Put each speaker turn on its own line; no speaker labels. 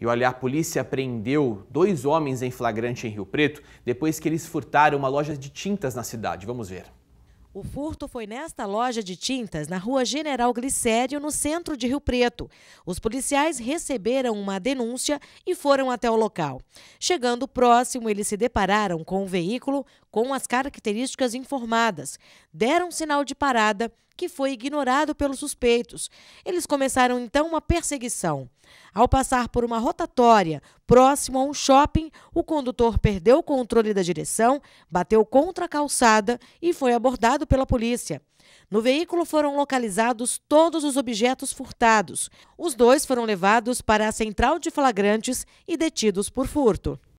E olha, a polícia prendeu dois homens em flagrante em Rio Preto depois que eles furtaram uma loja de tintas na cidade. Vamos ver.
O furto foi nesta loja de tintas, na rua General Glicério, no centro de Rio Preto. Os policiais receberam uma denúncia e foram até o local. Chegando próximo, eles se depararam com um veículo com as características informadas, deram sinal de parada que foi ignorado pelos suspeitos. Eles começaram então uma perseguição. Ao passar por uma rotatória próximo a um shopping, o condutor perdeu o controle da direção, bateu contra a calçada e foi abordado pela polícia. No veículo foram localizados todos os objetos furtados. Os dois foram levados para a central de flagrantes e detidos por furto.